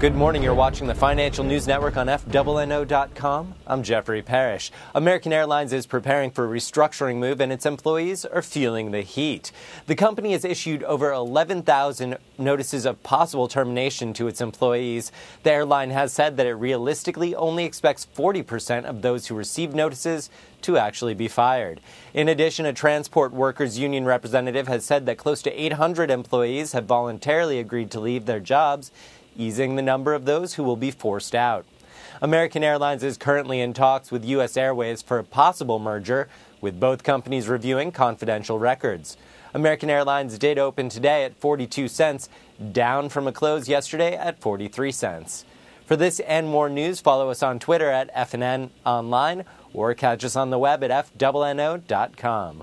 Good morning. You're watching the Financial News Network on FWNO.com. I'm Jeffrey Parrish. American Airlines is preparing for a restructuring move, and its employees are feeling the heat. The company has issued over 11,000 notices of possible termination to its employees. The airline has said that it realistically only expects 40% of those who receive notices to actually be fired. In addition, a transport workers union representative has said that close to 800 employees have voluntarily agreed to leave their jobs easing the number of those who will be forced out. American Airlines is currently in talks with U.S. Airways for a possible merger, with both companies reviewing confidential records. American Airlines did open today at 42 cents, down from a close yesterday at 43 cents. For this and more news, follow us on Twitter at FNN Online or catch us on the web at FNNO.com.